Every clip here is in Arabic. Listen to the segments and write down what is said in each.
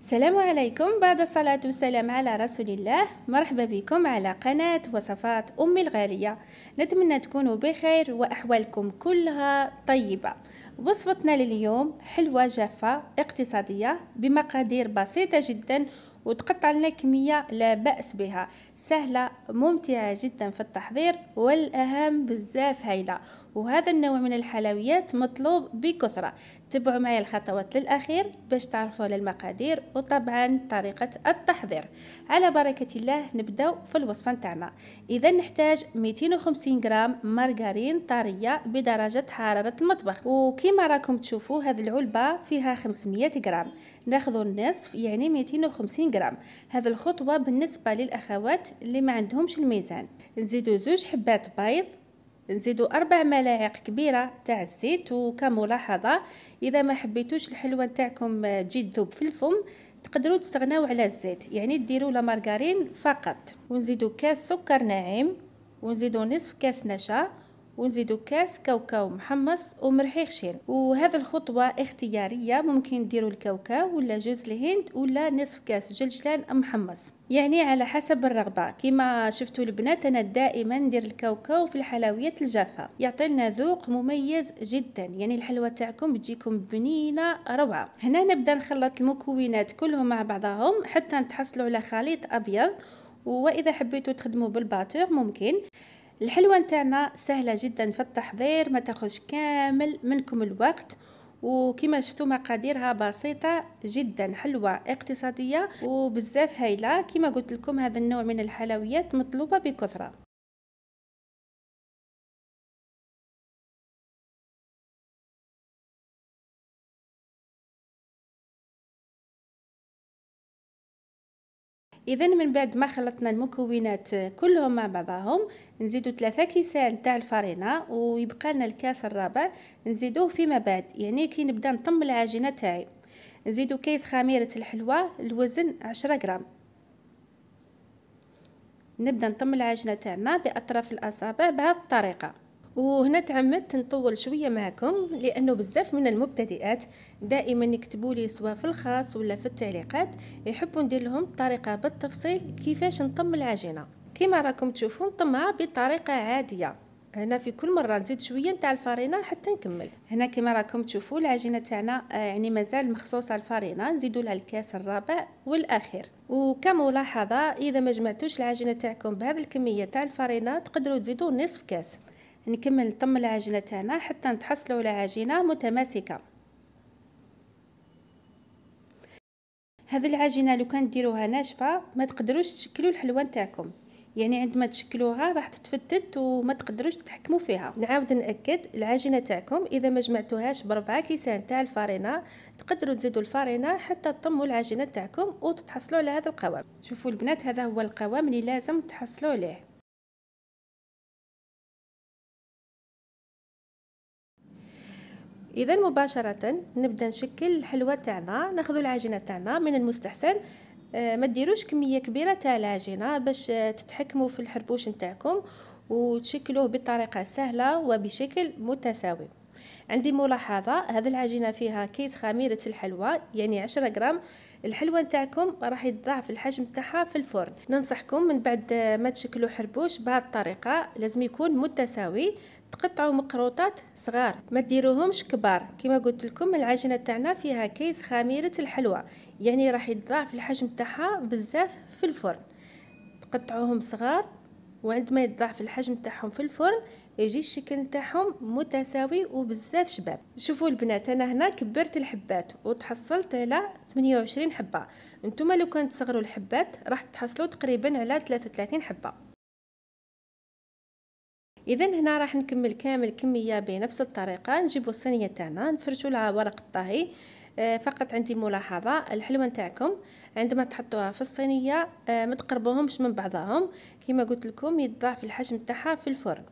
السلام عليكم بعد الصلاة والسلام على رسول الله مرحبا بكم على قناة وصفات أمي الغالية نتمنى تكونوا بخير وأحوالكم كلها طيبة وصفتنا لليوم حلوة جافة اقتصادية بمقادير بسيطة جدا وتقطع لنا كمية لا بأس بها سهلة ممتعة جدا في التحضير والأهم بزاف هايلة وهذا النوع من الحلويات مطلوب بكثرة تبعوا معي الخطوات للأخير باش تعرفوا على المقادير وطبعا طريقة التحضير على بركة الله نبداو في الوصفة نتاعنا إذا نحتاج 250 غرام مارغرين طرية بدرجة حرارة المطبخ وكما راكم تشوفوا هذه العلبة فيها 500 غرام ناخذ النصف يعني 250 غرام هذه الخطوة بالنسبة للأخوات اللي ما عندهمش الميزان نزيدو زوج حبات بيض نزيدوا أربع ملاعق كبيرة تاع الزيت وكملاحظة إذا ما حبيتوش الحلوة نتاعكم تجي آه، تذوب في الفم تقدروا تستغناو على الزيت يعني ديروا لا مارغرين فقط ونزيدوا كاس سكر ناعم ونزيدوا نصف كاس نشا ونزيدو كاس كاوكاو محمص ومرحي شين وهذا الخطوه اختياريه ممكن ديروا الكاوكاو ولا جوز الهند ولا نصف كاس جلجلان محمص يعني على حسب الرغبه كما شفتوا البنات انا دائما ندير الكاوكاو في الحلويات الجافه يعطي لنا ذوق مميز جدا يعني الحلوه تاعكم بتجيكم بنينه روعه هنا نبدا نخلط المكونات كلهم مع بعضهم حتى نتحصلوا على خليط ابيض واذا حبيتوا تخدموا بالباتور ممكن الحلوى نتاعنا سهله جدا في التحضير ما تاخذش كامل منكم الوقت وكما شفتوا مقاديرها بسيطة جدا حلوة اقتصادية وبزاف هايلة كما قلت لكم هذا النوع من الحلويات مطلوبة بكثرة اذا من بعد ما خلطنا المكونات كلهم مع بعضهم نزيدو ثلاثة كيسان تاع الفرينه ويبقى لنا الكاس الرابع نزيدوه فيما بعد يعني كي نبدا نطم العجينه تاعي نزيدو كيس خميره الحلوى الوزن عشرة غرام نبدا نطم العجينه تاعنا باطراف الاصابع بهذه الطريقه وهنا تعمدت نطول شويه معكم لانه بزاف من المبتدئات دائما يكتبوا لي سواء في الخاص ولا في التعليقات يحبوا ندير لهم الطريقه بالتفصيل كيفاش نطم العجينه كما راكم تشوفوا نطمها بطريقه عاديه هنا في كل مره نزيد شويه نتاع الفرينه حتى نكمل هنا كما راكم تشوفوا العجينه تاعنا آه، يعني مازال مخصوصه الفرينه نزيدوا لها الكاس الرابع والاخير وكملاحظه اذا ما جمعتوش العجينه تاعكم بهذه الكميه تاع الفرينه تقدروا تزيدوا نصف كاس نكمل نطم العجينه تاعنا حتى نتحصلوا على عجينه متماسكه هذه العجينه لو كان ديروها ناشفه ما تقدروش تشكلوا الحلوة تاعكم يعني عندما تشكلوها راح تتفتت وما تقدروش تتحكموا فيها نعاود ناكد العجينه تاعكم اذا ما جمعتوهاش بربعة كيسان تاع الفارينه تقدروا تزيدوا الفارينه حتى تطموا العجينه تاعكم وتتحصلوا على هذا القوام شوفوا البنات هذا هو القوام اللي لازم تحصلوا عليه اذا مباشره نبدا نشكل الحلوه تاعنا ناخذ العجينه تاعنا من المستحسن آه، ما ديروش كميه كبيره تاع العجينه باش آه، تتحكموا في الحربوش نتاعكم وتشكلوه بطريقه سهله وبشكل متساوي عندي ملاحظه هذه العجينه فيها كيس خميره الحلوى يعني عشرة غرام الحلوى نتاعكم راح يتضاعف الحجم تاعها في الفرن ننصحكم من بعد ما تشكلوا حربوش بهذه الطريقه لازم يكون متساوي تقطعوا مقروطات صغار ما ديروهمش كبار كما قلت لكم العجينه تاعنا فيها كيس خميره الحلوى يعني راح يتضاعف الحجم تاعها بزاف في الفرن تقطعوهم صغار وعند ما يتضاعف الحجم تاعهم في الفرن يجي الشكل تاعهم متساوي وبزاف شباب شوفوا البنات انا هنا كبرت الحبات وتحصلت على 28 حبه نتوما لو كان تصغروا الحبات راح تحصلوا تقريبا على 33 حبه اذا هنا راح نكمل كامل كميه بنفس الطريقه نجيبوا الصينيه تاعنا نفرشوا لها ورق الطهي آه، فقط عندي ملاحظة الحلوى نتاعكم عندما تحطوها في الصينية آه، ما تقربوهمش من بعضهم كما قلت لكم يتضاعف الحجم تاعها في الفرن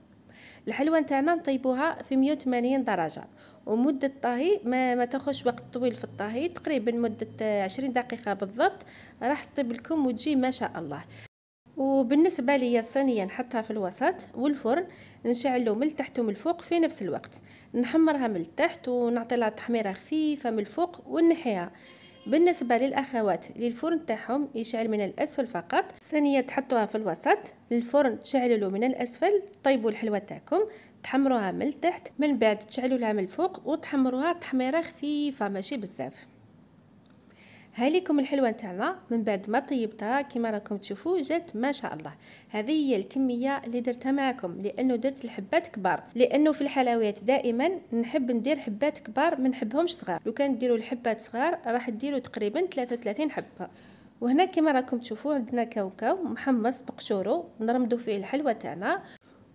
الحلوى نتاعنا نطيبوها في 180 درجة ومدة الطهي ما, ما تاخذش وقت طويل في الطهي تقريبا مدة 20 دقيقة بالضبط راح تطيب لكم وتجي ما شاء الله وبالنسبه ليا الصينيه نحطها في الوسط والفرن نشعلو من التحت ومن الفوق في نفس الوقت نحمرها من التحت ونعطي لها تحميره خفيفه من الفوق ونحيها بالنسبه للاخوات للفرن الفرن تاعهم يشعل من الاسفل فقط الصينيه تحطوها في الوسط الفرن تشعلوا من الاسفل طيبوا الحلوه تاعكم تحمروها من التحت من بعد تشعلوا لها من الفوق وتحمروها تحميره خفيفه ماشي بزاف هاليكم الحلوه نتاعنا من بعد ما طيبتها كما راكم تشوفوا جات ما شاء الله هذه هي الكميه اللي درتها معكم لانه درت الحبات كبار لانه في الحلويات دائما نحب ندير حبات كبار ما نحبهمش صغار لو كان ديروا الحبات صغار راح ديروا تقريبا 33 حبه وهنا كما راكم تشوفوا عندنا كاوكاو محمص بقشورو نرمدو فيه الحلوه تاعنا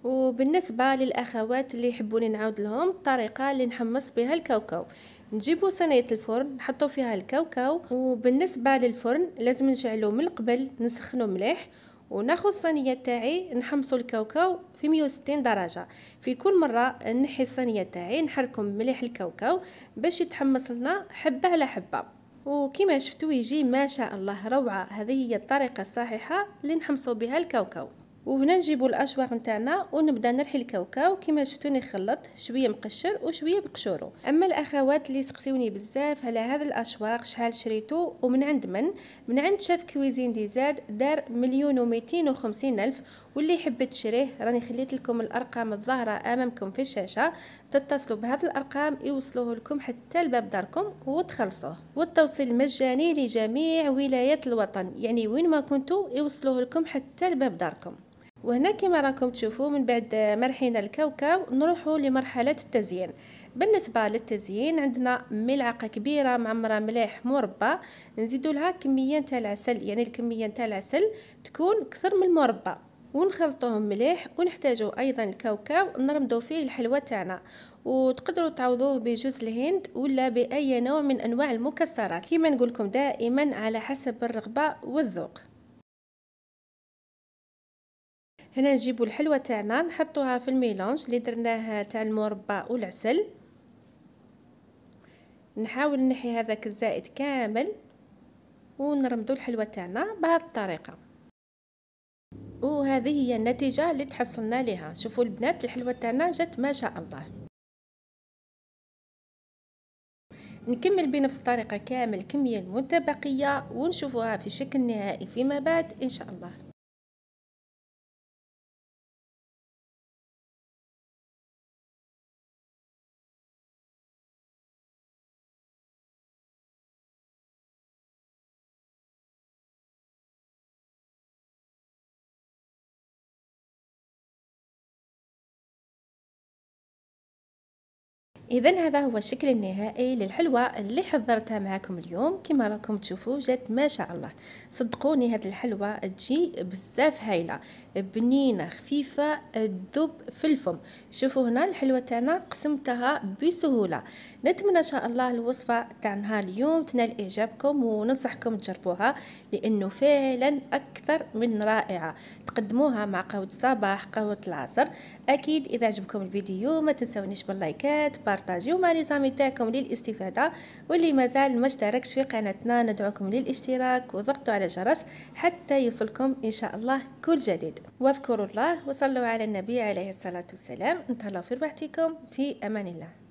وبالنسبه للاخوات اللي يحبوني نعود لهم الطريقه اللي نحمص بها الكاوكاو نجيبو صينيه الفرن نحطو فيها الكاوكاو وبالنسبه للفرن لازم نشعلو من قبل نسخنو مليح وناخذ الصينيه تاعي نحمصو الكاوكاو في 160 درجه في كل مره نحي الصينيه تاعي نحركم مليح الكاوكاو باش يتحمص لنا حبه على حبه وكما شفتو يجي ما شاء الله روعه هذه هي الطريقه الصحيحه اللي نحمصو بها الكاوكاو وهنا نجيبو الاشواق نتاعنا ونبدا نرحي الكاوكاو كيما شفتوني خلط شويه مقشر وشويه بقشورو اما الاخوات اللي سقسيوني بزاف على هذا الاشواق شحال شريتو ومن عند من من عند شاف كويزين دي زاد دار مليون و وخمسين الف واللي يحب تشريه راني خليت لكم الارقام الظاهره امامكم في الشاشه تتصلوا بهذه الارقام يوصلوه لكم حتى لباب داركم وتخلصوه والتوصيل مجاني لجميع ولايات الوطن يعني وين ما كنتوا يوصلوه لكم حتى لباب داركم وهنا كما راكم تشوفوا من بعد ما رحينا الكوكب نروحوا لمرحله التزيين بالنسبه للتزيين عندنا ملعقه كبيره معمره مليح مربى نزيدوا لها كميه تاع العسل يعني الكميه تاع العسل تكون اكثر من المربى ونخلطوهم مليح ونحتاجوا ايضا الكاوكاو نرمدو فيه الحلوى تاعنا وتقدروا تعوضوه بجوز الهند ولا باي نوع من انواع المكسرات كما نقولكم دائما على حسب الرغبه والذوق هنا نجيبو الحلوه تاعنا نحطوها في الميلونج اللي درناه تاع المربى والعسل نحاول نحي هذاك الزائد كامل ونرمدو الحلوه تاعنا بهذه الطريقه وهذه هي النتيجه اللي تحصلنا لها شوفوا البنات الحلوه تاعنا جات ما شاء الله نكمل بنفس الطريقه كامل كميه المتبقية باقيه ونشوفوها في الشكل النهائي فيما بعد ان شاء الله اذا هذا هو الشكل النهائي للحلوى اللي حضرتها معكم اليوم كما راكم تشوفوا جات ما شاء الله صدقوني هذه الحلوى تجي بزاف هايله بنينه خفيفه تذوب في الفم شوفوا هنا الحلوى تاعنا قسمتها بسهوله نتمنى ان شاء الله الوصفه تاع نهار اليوم تنال اعجابكم وننصحكم تجربوها لانه فعلا اكثر من رائعه تقدموها مع قهوه الصباح قهوه العصر اكيد اذا عجبكم الفيديو ما تنسونيش باللايكات بارت بارطاجيو مع لي زامي تاعكم للاستفاده واللي مازال ما اشتركش في قناتنا ندعوكم للاشتراك وضغطوا على الجرس حتى يوصلكم ان شاء الله كل جديد واذكروا الله وصلوا على النبي عليه الصلاه والسلام نتهلاو في ربحتكم في امان الله